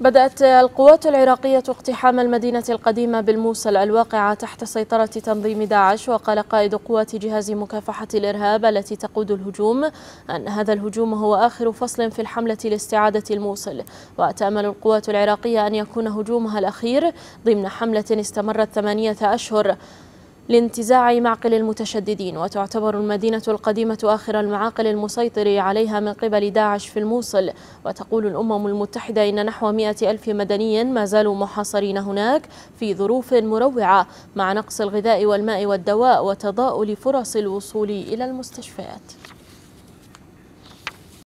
بدأت القوات العراقية اقتحام المدينة القديمة بالموصل الواقعة تحت سيطرة تنظيم داعش وقال قائد قوات جهاز مكافحة الإرهاب التي تقود الهجوم أن هذا الهجوم هو آخر فصل في الحملة لاستعادة الموصل وتأمل القوات العراقية أن يكون هجومها الأخير ضمن حملة استمرت ثمانية أشهر لانتزاع معقل المتشددين وتعتبر المدينة القديمة آخر المعاقل المسيطر عليها من قبل داعش في الموصل وتقول الأمم المتحدة إن نحو مئة ألف مدني ما زالوا محاصرين هناك في ظروف مروعة مع نقص الغذاء والماء والدواء وتضاؤل فرص الوصول إلى المستشفيات